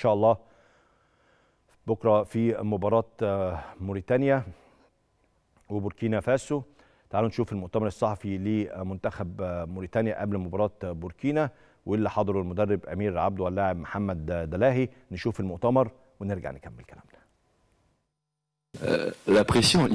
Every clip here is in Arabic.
شاء الله بكره في مباراه آه، موريتانيا وبوركينا فاسو تعالوا نشوف المؤتمر الصحفي لمنتخب آه، موريتانيا قبل مباراه بوركينا واللي حضره المدرب امير عبده واللاعب محمد آه، دلاهي نشوف المؤتمر ونرجع نكمل كلامنا لا بريسيون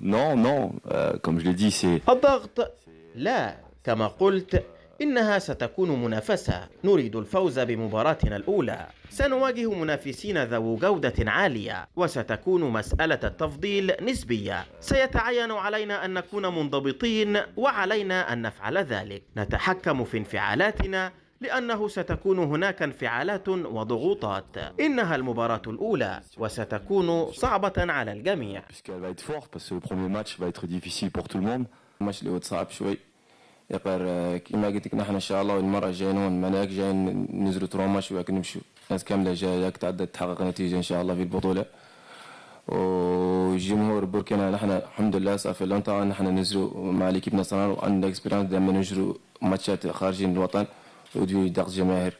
نو نو كما je الضغط لا كما قلت إنها ستكون منافسة نريد الفوز بمباراتنا الأولى سنواجه منافسين ذو جودة عالية وستكون مسألة التفضيل نسبية سيتعين علينا أن نكون منضبطين وعلينا أن نفعل ذلك نتحكم في انفعالاتنا لأنه ستكون هناك انفعالات وضغوطات إنها المباراة الأولى وستكون صعبة على الجميع يقر كما قلت لك نحن ان شاء الله المره الجايه هون ملاك جايين نزروا روما شويه نمشوا ناس كامله جايه تعدى تحقق نتيجه ان شاء الله في البطوله وجمهور بوركينا نحن الحمد لله صافي لونتون نحن نزلوا مع ليكيب ناسيونال وعندنا اكسبيرانس دائما نجروا ماتشات خارجين الوطن ودي ضغط جماهير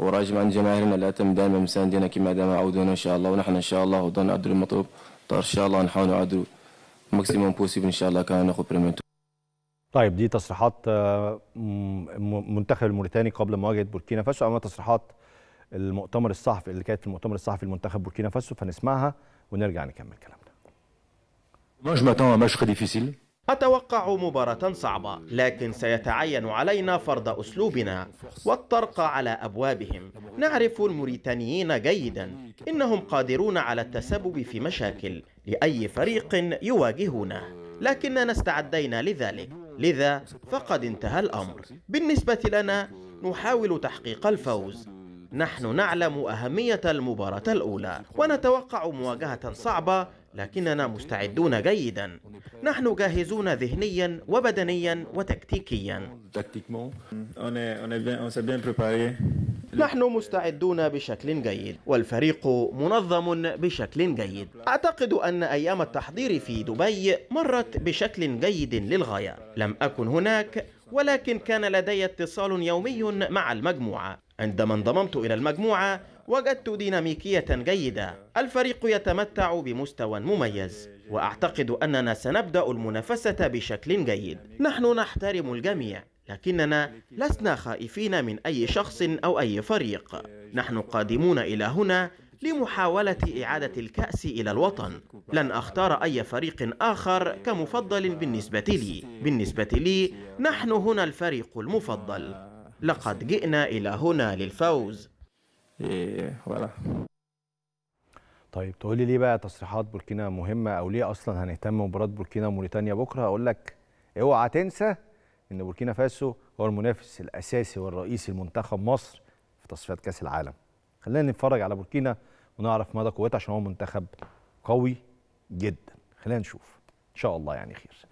وراجم عن جماهيرنا لا تم دائما مساندينا كما دائما عودونا ان شاء الله ونحن ان شاء الله ضن عدل المطلوب طار ان شاء الله نحاول نعدلوا ماكسيموم بوسيبل ان شاء الله كان ناخذ بريمير طيب دي تصريحات آه، منتخب الموريتاني قبل مواجهه بوركينا فاسو اما تصريحات المؤتمر الصحفي اللي كانت في المؤتمر الصحفي لمنتخب بوركينا فاسو فنسمعها ونرجع نكمل كلامنا. أتوقع مباراة صعبة لكن سيتعين علينا فرض أسلوبنا والطرق على أبوابهم نعرف الموريتانيين جيدا إنهم قادرون على التسبب في مشاكل لأي فريق يواجهونه لكننا استعدينا لذلك لذا فقد انتهى الأمر بالنسبة لنا نحاول تحقيق الفوز نحن نعلم أهمية المباراة الأولى ونتوقع مواجهة صعبة لكننا مستعدون جيدا نحن جاهزون ذهنيا وبدنيا وتكتيكيا نحن مستعدون بشكل جيد والفريق منظم بشكل جيد أعتقد أن أيام التحضير في دبي مرت بشكل جيد للغاية لم أكن هناك ولكن كان لدي اتصال يومي مع المجموعة عندما انضممت إلى المجموعة وجدت ديناميكية جيدة الفريق يتمتع بمستوى مميز وأعتقد أننا سنبدأ المنافسة بشكل جيد نحن نحترم الجميع لكننا لسنا خائفين من أي شخص أو أي فريق نحن قادمون إلى هنا لمحاولة إعادة الكأس إلى الوطن لن أختار أي فريق آخر كمفضل بالنسبة لي بالنسبة لي نحن هنا الفريق المفضل لقد جئنا إلى هنا للفوز إيه، طيب تقول لي ليه بقى تصريحات بوركينا مهمة أو ليه أصلا هنهتم بمباراة بوركينا وموريتانيا بكرة أقول لك اوعى تنسى ان بوركينا فاسو هو المنافس الاساسي والرئيسي لمنتخب مصر في تصفيات كاس العالم خلينا نتفرج على بوركينا ونعرف مدى قوتها عشان هو منتخب قوي جدا خلينا نشوف ان شاء الله يعني خير